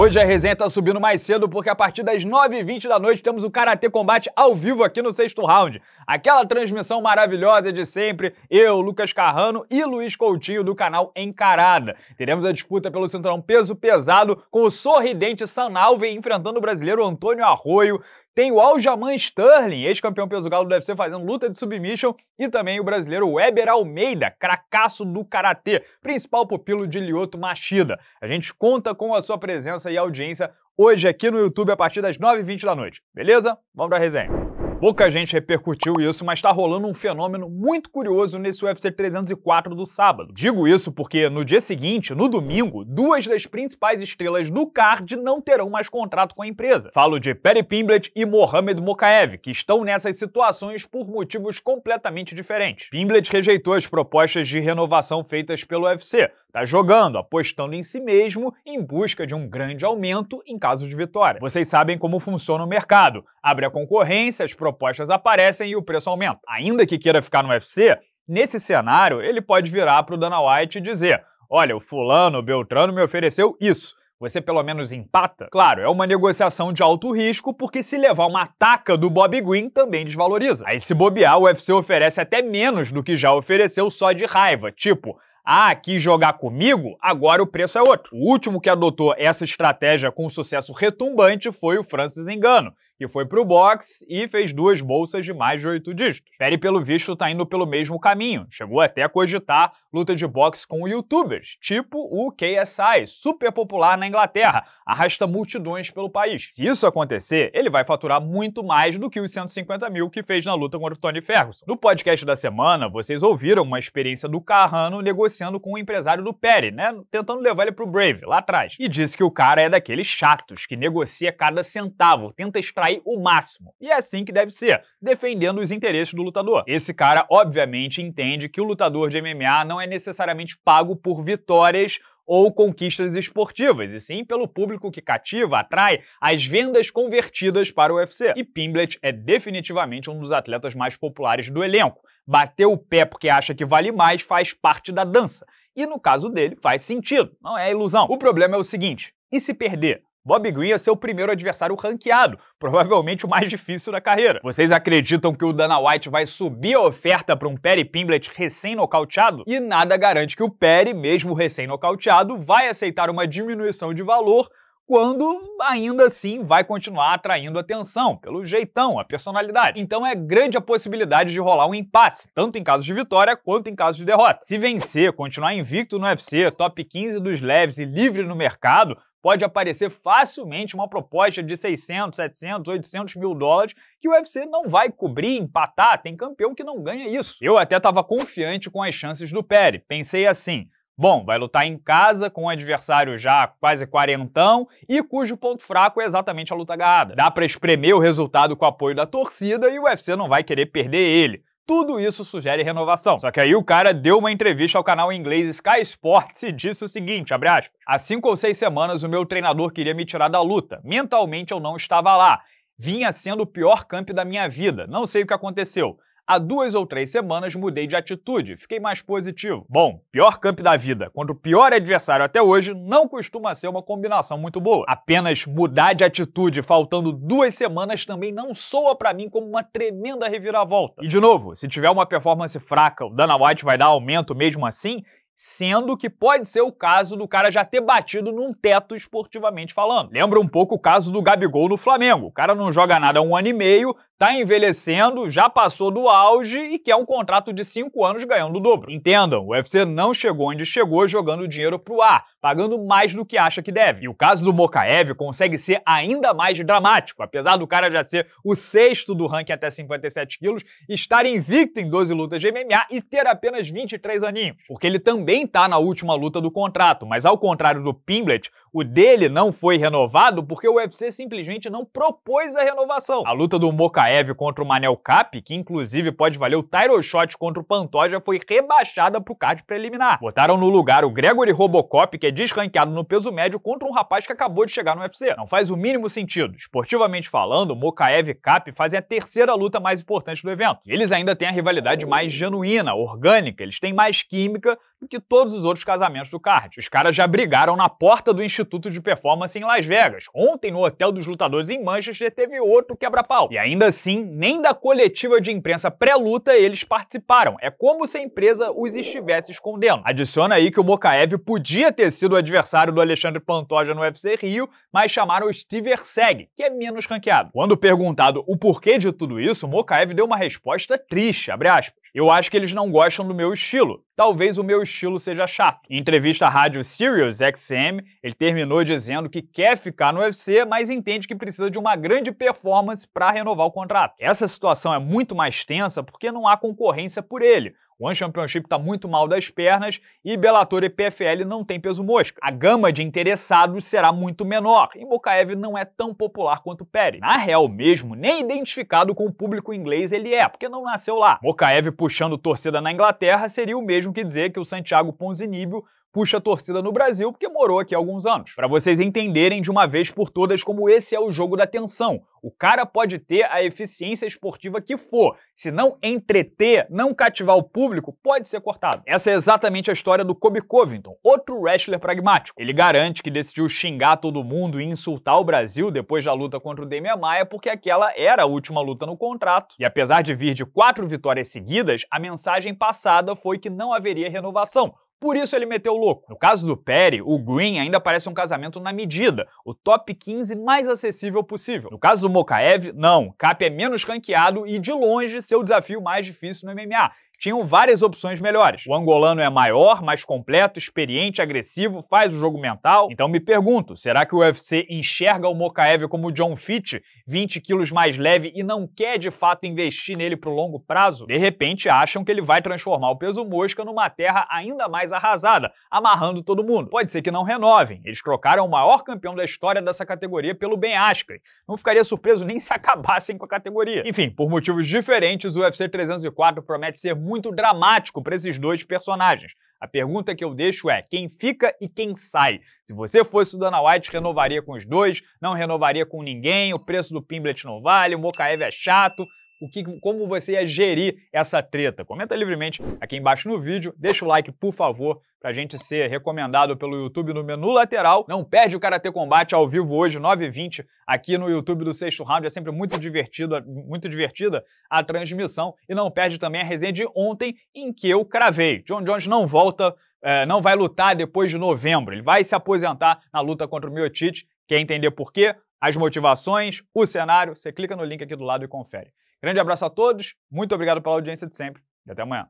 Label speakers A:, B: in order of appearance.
A: Hoje a resenha tá subindo mais cedo porque a partir das 9h20 da noite temos o Karatê Combate ao vivo aqui no sexto round. Aquela transmissão maravilhosa de sempre, eu, Lucas Carrano e Luiz Coutinho do canal Encarada. Teremos a disputa pelo cinturão peso pesado com o sorridente Sanalve enfrentando o brasileiro Antônio Arroio. Tem o Aljamain Sterling, ex-campeão peso galo do UFC, fazendo luta de submission. E também o brasileiro Weber Almeida, cracaço do Karatê, principal pupilo de Lioto Machida. A gente conta com a sua presença e audiência hoje aqui no YouTube a partir das 9h20 da noite. Beleza? Vamos pra resenha. Pouca gente repercutiu isso, mas está rolando um fenômeno muito curioso nesse UFC 304 do sábado. Digo isso porque no dia seguinte, no domingo, duas das principais estrelas do card não terão mais contrato com a empresa. Falo de Perry Pimblett e Mohamed Mokaev, que estão nessas situações por motivos completamente diferentes. Pimblett rejeitou as propostas de renovação feitas pelo UFC, tá jogando, apostando em si mesmo em busca de um grande aumento em caso de vitória. Vocês sabem como funciona o mercado. Abre a concorrência, as propostas aparecem e o preço aumenta. Ainda que queira ficar no UFC, nesse cenário ele pode virar para o Dana White e dizer: Olha, o fulano, o Beltrano me ofereceu isso você pelo menos empata? Claro, é uma negociação de alto risco, porque se levar uma taca do Bob Green também desvaloriza. Aí se bobear, o UFC oferece até menos do que já ofereceu só de raiva, tipo, ah, quis jogar comigo, agora o preço é outro. O último que adotou essa estratégia com sucesso retumbante foi o Francis Engano, que foi pro box e fez duas bolsas de mais de oito dígitos. Perry, pelo visto, tá indo pelo mesmo caminho. Chegou até a cogitar luta de boxe com youtubers, tipo o KSI, super popular na Inglaterra, arrasta multidões pelo país. Se isso acontecer, ele vai faturar muito mais do que os 150 mil que fez na luta contra o Tony Ferguson. No podcast da semana, vocês ouviram uma experiência do Carrano negociando com o empresário do Perry, né? Tentando levar ele pro Brave, lá atrás. E disse que o cara é daqueles chatos, que negocia cada centavo, tenta extrair vai o máximo. E é assim que deve ser, defendendo os interesses do lutador. Esse cara, obviamente, entende que o lutador de MMA não é necessariamente pago por vitórias ou conquistas esportivas, e sim pelo público que cativa, atrai as vendas convertidas para o UFC. E Pimblett é definitivamente um dos atletas mais populares do elenco. Bater o pé porque acha que vale mais faz parte da dança. E no caso dele, faz sentido, não é ilusão. O problema é o seguinte: e se perder? Bob Green é seu primeiro adversário ranqueado, provavelmente o mais difícil da carreira. Vocês acreditam que o Dana White vai subir a oferta para um Perry Pimblett recém-nocauteado? E nada garante que o Perry, mesmo recém-nocauteado, vai aceitar uma diminuição de valor quando ainda assim vai continuar atraindo atenção, pelo jeitão, a personalidade. Então é grande a possibilidade de rolar um impasse, tanto em caso de vitória quanto em caso de derrota. Se vencer, continuar invicto no UFC, top 15 dos leves e livre no mercado, pode aparecer facilmente uma proposta de 600, 700, 800 mil dólares que o UFC não vai cobrir, empatar. Tem campeão que não ganha isso. Eu até estava confiante com as chances do Pérez. Pensei assim. Bom, vai lutar em casa com um adversário já quase quarentão e cujo ponto fraco é exatamente a luta agarrada. Dá para espremer o resultado com o apoio da torcida e o UFC não vai querer perder ele. Tudo isso sugere renovação. Só que aí o cara deu uma entrevista ao canal inglês Sky Sports e disse o seguinte, abre aspas, Há cinco ou seis semanas o meu treinador queria me tirar da luta. Mentalmente eu não estava lá. Vinha sendo o pior camp da minha vida. Não sei o que aconteceu. Há duas ou três semanas mudei de atitude, fiquei mais positivo. Bom, pior camp da vida, Quando o pior adversário até hoje, não costuma ser uma combinação muito boa. Apenas mudar de atitude faltando duas semanas também não soa para mim como uma tremenda reviravolta. E de novo, se tiver uma performance fraca, o Dana White vai dar aumento mesmo assim, sendo que pode ser o caso do cara já ter batido num teto esportivamente falando. Lembra um pouco o caso do Gabigol no Flamengo. O cara não joga nada há um ano e meio, está envelhecendo, já passou do auge e quer é um contrato de 5 anos ganhando o dobro. Entendam, o UFC não chegou onde chegou jogando dinheiro pro ar, pagando mais do que acha que deve. E o caso do Mokaev consegue ser ainda mais dramático, apesar do cara já ser o sexto do ranking até 57 quilos, estar invicto em 12 lutas de MMA e ter apenas 23 aninhos, porque ele também tá na última luta do contrato, mas ao contrário do Pimblet, o dele não foi renovado porque o UFC simplesmente não propôs a renovação. A luta do Mokaev contra o Manel Cap, que inclusive pode valer o title shot contra o Pantoja, foi rebaixada pro card preliminar. Botaram no lugar o Gregory Robocop, que é desranqueado no peso médio, contra um rapaz que acabou de chegar no UFC. Não faz o mínimo sentido. Esportivamente falando, Mokaev e Cap fazem a terceira luta mais importante do evento. Eles ainda têm a rivalidade mais genuína, orgânica, eles têm mais química que todos os outros casamentos do card. Os caras já brigaram na porta do Instituto de Performance em Las Vegas. Ontem, no Hotel dos Lutadores em Manchester, teve outro quebra-pau. E ainda assim, nem da coletiva de imprensa pré-luta eles participaram. É como se a empresa os estivesse escondendo. Adiciona aí que o Mokaev podia ter sido o adversário do Alexandre Pantoja no UFC Rio, mas chamaram o Steve Erseg, que é menos ranqueado. Quando perguntado o porquê de tudo isso, Mokaev deu uma resposta triste, abre aspas. Eu acho que eles não gostam do meu estilo. Talvez o meu estilo seja chato. Em entrevista à rádio Sirius XM, ele terminou dizendo que quer ficar no UFC, mas entende que precisa de uma grande performance para renovar o contrato. Essa situação é muito mais tensa porque não há concorrência por ele. One Championship está muito mal das pernas e Bellator e PFL não tem peso mosca. A gama de interessados será muito menor e Mokaev não é tão popular quanto Perry. Na real mesmo, nem identificado com o público inglês ele é, porque não nasceu lá. Mokaev puxando torcida na Inglaterra seria o mesmo que dizer que o Santiago Ponzinibio puxa a torcida no Brasil porque morou aqui há alguns anos. Para vocês entenderem de uma vez por todas como esse é o jogo da tensão. O cara pode ter a eficiência esportiva que for, se não entreter, não cativar o público, pode ser cortado. Essa é exatamente a história do Kobe Covington, outro wrestler pragmático. Ele garante que decidiu xingar todo mundo e insultar o Brasil depois da luta contra o Demian Maia porque aquela era a última luta no contrato. E apesar de vir de quatro vitórias seguidas, a mensagem passada foi que não haveria renovação por isso ele meteu o louco. No caso do Perry, o Green ainda parece um casamento na medida, o top 15 mais acessível possível. No caso do Mokaev, não. Cap é menos ranqueado e, de longe, seu desafio mais difícil no MMA tinham várias opções melhores. O angolano é maior, mais completo, experiente, agressivo, faz o jogo mental. Então me pergunto, será que o UFC enxerga o Mokaev como o John Fitch, 20 quilos mais leve e não quer de fato investir nele pro longo prazo? De repente acham que ele vai transformar o peso mosca numa terra ainda mais arrasada, amarrando todo mundo. Pode ser que não renovem. Eles trocaram o maior campeão da história dessa categoria pelo Ben Askren. Não ficaria surpreso nem se acabassem com a categoria. Enfim, por motivos diferentes, o UFC 304 promete ser muito dramático para esses dois personagens. A pergunta que eu deixo é: quem fica e quem sai? Se você fosse o Dana White, renovaria com os dois, não renovaria com ninguém, o preço do Pimblet não vale, o Mokaev é chato o que, como você ia gerir essa treta. Comenta livremente aqui embaixo no vídeo, deixa o like, por favor, pra gente ser recomendado pelo YouTube no menu lateral. Não perde o ter Combate ao vivo hoje, 9h20, aqui no YouTube do sexto round. É sempre muito divertido, muito divertida a transmissão. E não perde também a resenha de ontem, em que eu cravei. John Jones não volta. É, não vai lutar depois de novembro. Ele vai se aposentar na luta contra o Miotite. Quer entender por quê? As motivações, o cenário, você clica no link aqui do lado e confere. Grande abraço a todos, muito obrigado pela audiência de sempre e até amanhã.